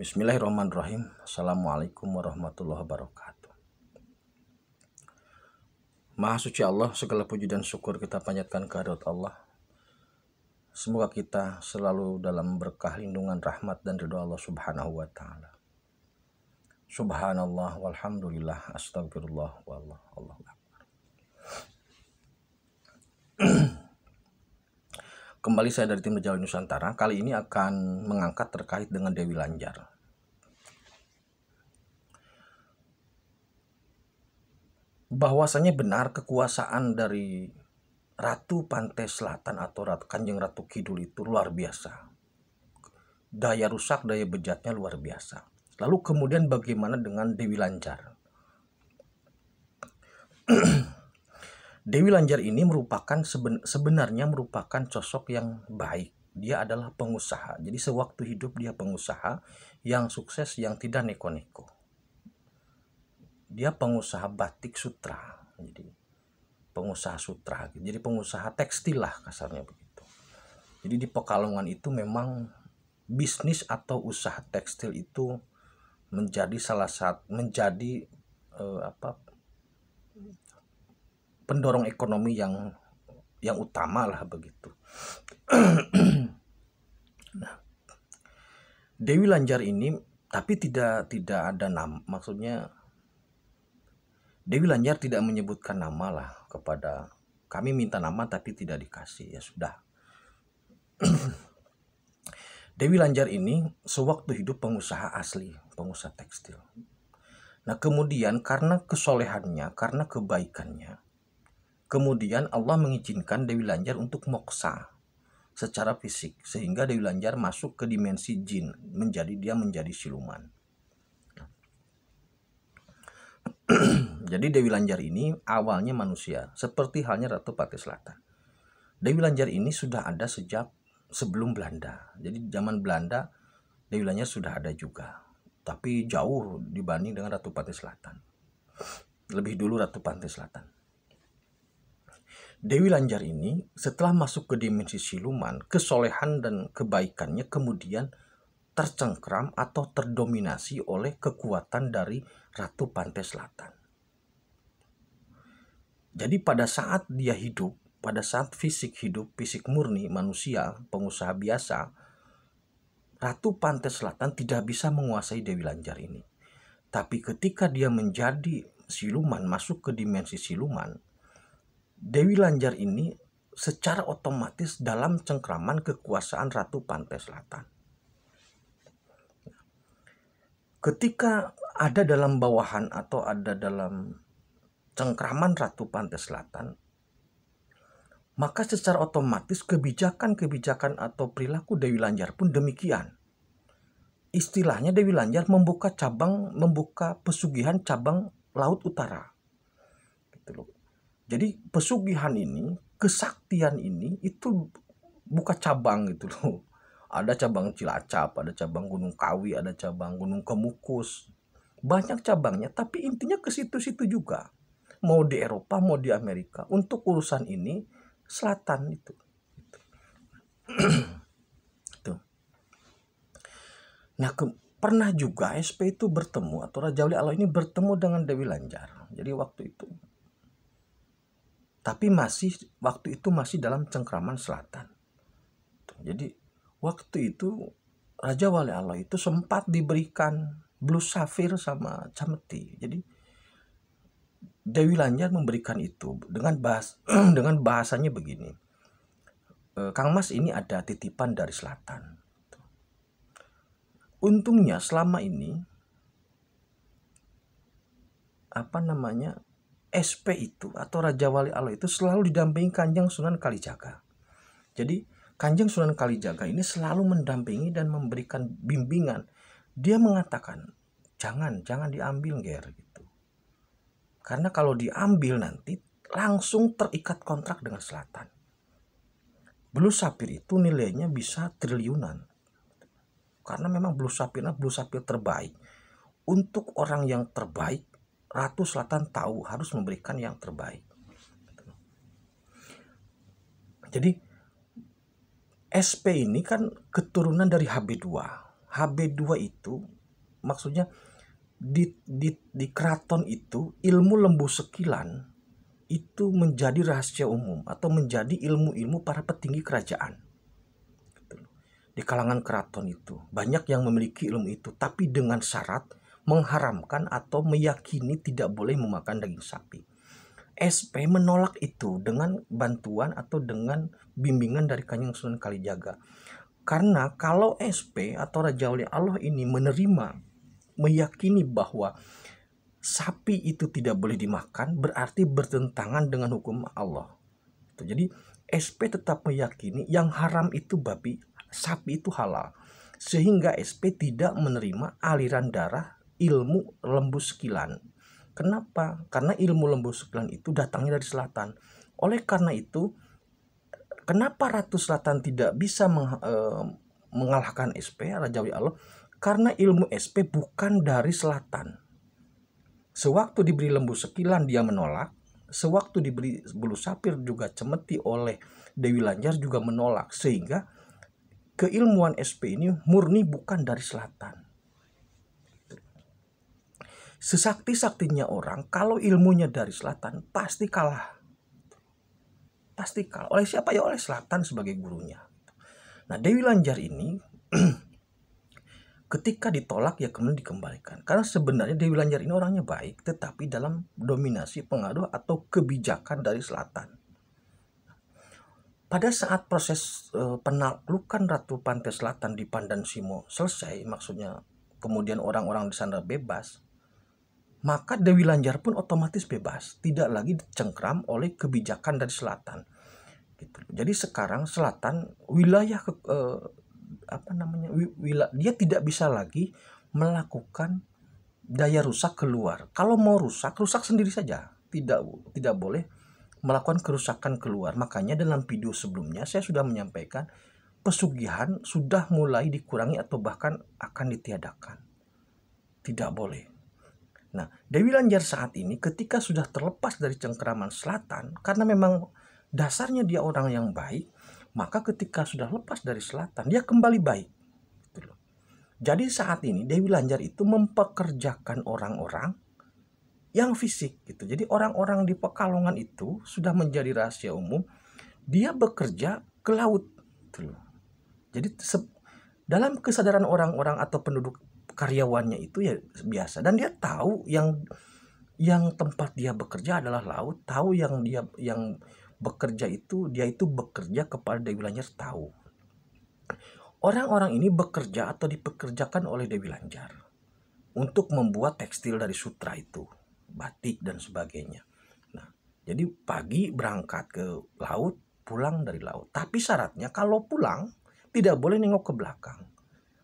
Bismillahirrahmanirrahim. Assalamualaikum warahmatullahi wabarakatuh. Maha suci Allah, segala puji dan syukur kita panjatkan kehadirat Allah. Semoga kita selalu dalam berkah lindungan rahmat dan ridho Allah Subhanahu wa taala. Subhanallah walhamdulillah astagfirullah wallah Allahu akbar. Kembali saya dari tim jawa Nusantara, kali ini akan mengangkat terkait dengan Dewi Lanjar. Bahwasanya benar kekuasaan dari Ratu Pantai Selatan atau Ratu Kanjeng Ratu Kidul itu luar biasa. Daya rusak, daya bejatnya luar biasa. Lalu kemudian bagaimana dengan Dewi Lanjar? Dewi Lanjar ini merupakan seben, sebenarnya merupakan sosok yang baik. Dia adalah pengusaha. Jadi sewaktu hidup dia pengusaha yang sukses yang tidak neko-neko. Dia pengusaha batik sutra. Jadi pengusaha sutra. Gitu. Jadi pengusaha tekstil lah kasarnya begitu. Jadi di Pekalongan itu memang bisnis atau usaha tekstil itu menjadi salah satu menjadi eh, apa pendorong ekonomi yang yang utama lah begitu. nah, Dewi Lanjar ini tapi tidak tidak ada nama maksudnya Dewi Lanjar tidak menyebutkan nama lah kepada kami minta nama tapi tidak dikasih ya sudah Dewi Lanjar ini sewaktu hidup pengusaha asli pengusaha tekstil nah kemudian karena kesolehannya karena kebaikannya Kemudian Allah mengizinkan Dewi Lanjar untuk moksa secara fisik sehingga Dewi Lanjar masuk ke dimensi jin menjadi dia menjadi siluman. Jadi Dewi Lanjar ini awalnya manusia seperti halnya Ratu Pati Selatan. Dewi Lanjar ini sudah ada sejak sebelum Belanda. Jadi zaman Belanda Dewi Lanjar sudah ada juga, tapi jauh dibanding dengan Ratu Pati Selatan. Lebih dulu Ratu Pantai Selatan. Dewi Lanjar ini setelah masuk ke dimensi siluman, kesolehan dan kebaikannya kemudian tercengkram atau terdominasi oleh kekuatan dari Ratu Pantai Selatan. Jadi pada saat dia hidup, pada saat fisik hidup, fisik murni manusia, pengusaha biasa, Ratu Pantai Selatan tidak bisa menguasai Dewi Lanjar ini. Tapi ketika dia menjadi siluman, masuk ke dimensi siluman, Dewi Lanjar ini secara otomatis dalam cengkraman kekuasaan Ratu Pantai Selatan. Ketika ada dalam bawahan atau ada dalam cengkraman Ratu Pantai Selatan, maka secara otomatis kebijakan-kebijakan atau perilaku Dewi Lanjar pun demikian. Istilahnya Dewi Lanjar membuka cabang, membuka pesugihan cabang Laut Utara. Gitu loh jadi pesugihan ini, kesaktian ini itu buka cabang gitu loh. Ada cabang Cilacap, ada cabang Gunung Kawi, ada cabang Gunung Kemukus. Banyak cabangnya, tapi intinya ke situ-situ juga. Mau di Eropa, mau di Amerika. Untuk urusan ini, selatan itu. Itu. Nah, ke, pernah juga SP itu bertemu atau Raja Wali Allah ini bertemu dengan Dewi Lanjar. Jadi waktu itu tapi masih waktu itu masih dalam cengkraman selatan. Jadi waktu itu Raja Wali Allah itu sempat diberikan blue safir sama cameti. Jadi Dewi Lanjar memberikan itu dengan bahas dengan bahasanya begini. E, Kang Mas ini ada titipan dari selatan. Untungnya selama ini apa namanya SP itu atau Raja Wali Allah itu selalu didampingi Kanjeng Sunan Kalijaga. Jadi Kanjeng Sunan Kalijaga ini selalu mendampingi dan memberikan bimbingan. Dia mengatakan, jangan, jangan diambil ger gitu. Karena kalau diambil nanti langsung terikat kontrak dengan selatan. Blue sapir itu nilainya bisa triliunan. Karena memang Blue sapirnya Blue sapir terbaik. Untuk orang yang terbaik Ratu Selatan tahu harus memberikan yang terbaik. Jadi SP ini kan keturunan dari HB2. HB2 itu maksudnya di, di, di keraton itu ilmu lembu sekilan itu menjadi rahasia umum atau menjadi ilmu-ilmu para petinggi kerajaan gitu di kalangan keraton itu banyak yang memiliki ilmu itu tapi dengan syarat mengharamkan atau meyakini tidak boleh memakan daging sapi. SP menolak itu dengan bantuan atau dengan bimbingan dari Kanjeng Sunan Kalijaga. Karena kalau SP atau Raja Wali Allah ini menerima, meyakini bahwa sapi itu tidak boleh dimakan berarti bertentangan dengan hukum Allah. Gitu. Jadi SP tetap meyakini yang haram itu babi, sapi itu halal. Sehingga SP tidak menerima aliran darah ilmu lembu sekilan. Kenapa? Karena ilmu lembu sekilan itu datangnya dari selatan. Oleh karena itu, kenapa Ratu Selatan tidak bisa meng, e, mengalahkan SP Rajawi Allah? Karena ilmu SP bukan dari selatan. Sewaktu diberi lembu sekilan dia menolak, sewaktu diberi bulu sapir juga cemeti oleh Dewi Lanjar juga menolak sehingga keilmuan SP ini murni bukan dari selatan Sesakti-saktinya orang, kalau ilmunya dari selatan, pasti kalah. Pasti kalah. Oleh siapa ya? Oleh selatan sebagai gurunya. Nah, Dewi Lanjar ini ketika ditolak ya kemudian dikembalikan karena sebenarnya Dewi Lanjar ini orangnya baik tetapi dalam dominasi pengaruh atau kebijakan dari selatan pada saat proses eh, penaklukan Ratu Pantai Selatan di Pandan Simo selesai maksudnya kemudian orang-orang di sana bebas maka Dewi Lanjar pun otomatis bebas, tidak lagi dicengkram oleh kebijakan dari selatan. Gitu. Jadi sekarang selatan wilayah eh, apa namanya wilayah dia tidak bisa lagi melakukan daya rusak keluar. Kalau mau rusak, rusak sendiri saja. Tidak tidak boleh melakukan kerusakan keluar. Makanya dalam video sebelumnya saya sudah menyampaikan pesugihan sudah mulai dikurangi atau bahkan akan ditiadakan. Tidak boleh. Nah, Dewi Lanjar saat ini ketika sudah terlepas dari cengkeraman selatan, karena memang dasarnya dia orang yang baik, maka ketika sudah lepas dari selatan, dia kembali baik. Gitu Jadi saat ini Dewi Lanjar itu mempekerjakan orang-orang yang fisik gitu. Jadi orang-orang di Pekalongan itu sudah menjadi rahasia umum, dia bekerja ke laut. Gitu Jadi dalam kesadaran orang-orang atau penduduk karyawannya itu ya biasa dan dia tahu yang yang tempat dia bekerja adalah laut tahu yang dia yang bekerja itu dia itu bekerja kepada Dewi Lanjar tahu orang-orang ini bekerja atau dipekerjakan oleh Dewi Lanjar untuk membuat tekstil dari sutra itu batik dan sebagainya nah jadi pagi berangkat ke laut pulang dari laut tapi syaratnya kalau pulang tidak boleh nengok ke belakang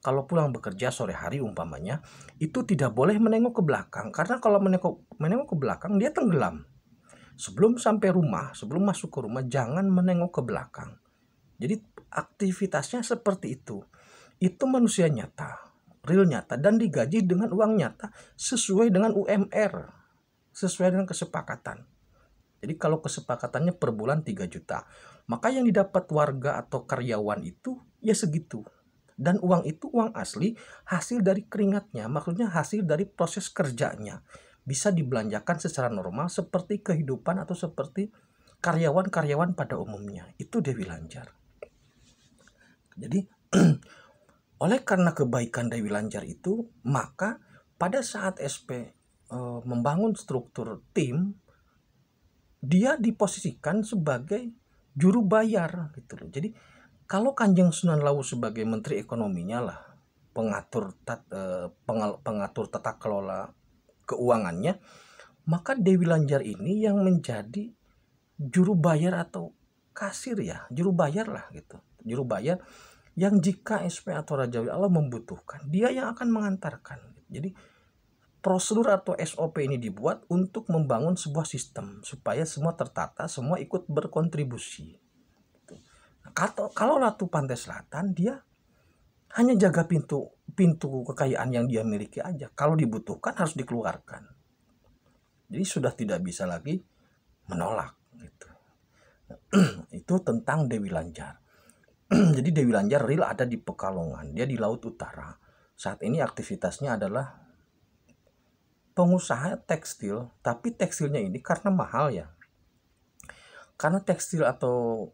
kalau pulang bekerja sore hari umpamanya itu tidak boleh menengok ke belakang karena kalau menengok menengok ke belakang dia tenggelam. Sebelum sampai rumah, sebelum masuk ke rumah jangan menengok ke belakang. Jadi aktivitasnya seperti itu. Itu manusia nyata, real nyata dan digaji dengan uang nyata sesuai dengan UMR, sesuai dengan kesepakatan. Jadi kalau kesepakatannya per bulan 3 juta, maka yang didapat warga atau karyawan itu ya segitu dan uang itu uang asli hasil dari keringatnya maksudnya hasil dari proses kerjanya bisa dibelanjakan secara normal seperti kehidupan atau seperti karyawan-karyawan pada umumnya itu Dewi Lanjar jadi oleh karena kebaikan Dewi Lanjar itu maka pada saat SP e, membangun struktur tim dia diposisikan sebagai juru bayar gitu loh jadi kalau Kanjeng Sunan Lawu sebagai Menteri Ekonominya lah pengatur tat, eh, pengal, pengatur tata kelola keuangannya, maka Dewi Lanjar ini yang menjadi juru bayar atau kasir ya, juru bayar lah gitu, juru bayar yang jika SP atau Raja Wali Allah membutuhkan, dia yang akan mengantarkan. Jadi prosedur atau SOP ini dibuat untuk membangun sebuah sistem supaya semua tertata, semua ikut berkontribusi kalau, kalau Ratu Pantai Selatan dia hanya jaga pintu pintu kekayaan yang dia miliki aja. Kalau dibutuhkan harus dikeluarkan. Jadi sudah tidak bisa lagi menolak gitu. itu tentang Dewi Lanjar. Jadi Dewi Lanjar real ada di Pekalongan, dia di Laut Utara. Saat ini aktivitasnya adalah pengusaha tekstil, tapi tekstilnya ini karena mahal ya. Karena tekstil atau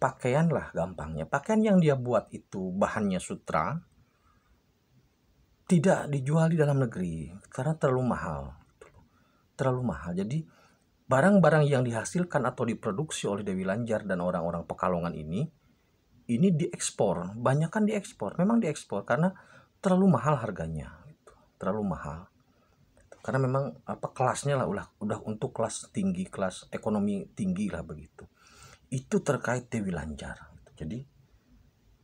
pakaian lah gampangnya. Pakaian yang dia buat itu bahannya sutra tidak dijual di dalam negeri karena terlalu mahal. Terlalu mahal. Jadi barang-barang yang dihasilkan atau diproduksi oleh Dewi Lanjar dan orang-orang Pekalongan ini ini diekspor, banyak kan diekspor. Memang diekspor karena terlalu mahal harganya, gitu. terlalu mahal. Karena memang apa kelasnya lah udah, udah untuk kelas tinggi, kelas ekonomi tinggi lah begitu itu terkait Dewi Lanjar. Jadi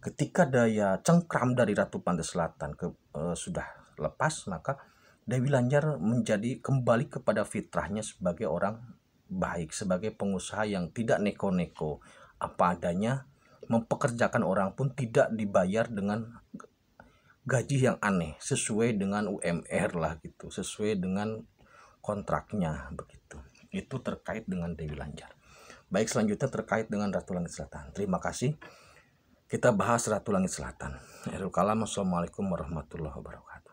ketika daya cengkram dari Ratu Pantai Selatan ke, eh, sudah lepas, maka Dewi Lanjar menjadi kembali kepada fitrahnya sebagai orang baik, sebagai pengusaha yang tidak neko-neko, apa adanya, mempekerjakan orang pun tidak dibayar dengan gaji yang aneh, sesuai dengan UMR lah gitu, sesuai dengan kontraknya begitu. Itu terkait dengan Dewi Lanjar baik selanjutnya terkait dengan Ratu Langit Selatan. Terima kasih. Kita bahas Ratu Langit Selatan. Assalamualaikum warahmatullahi wabarakatuh.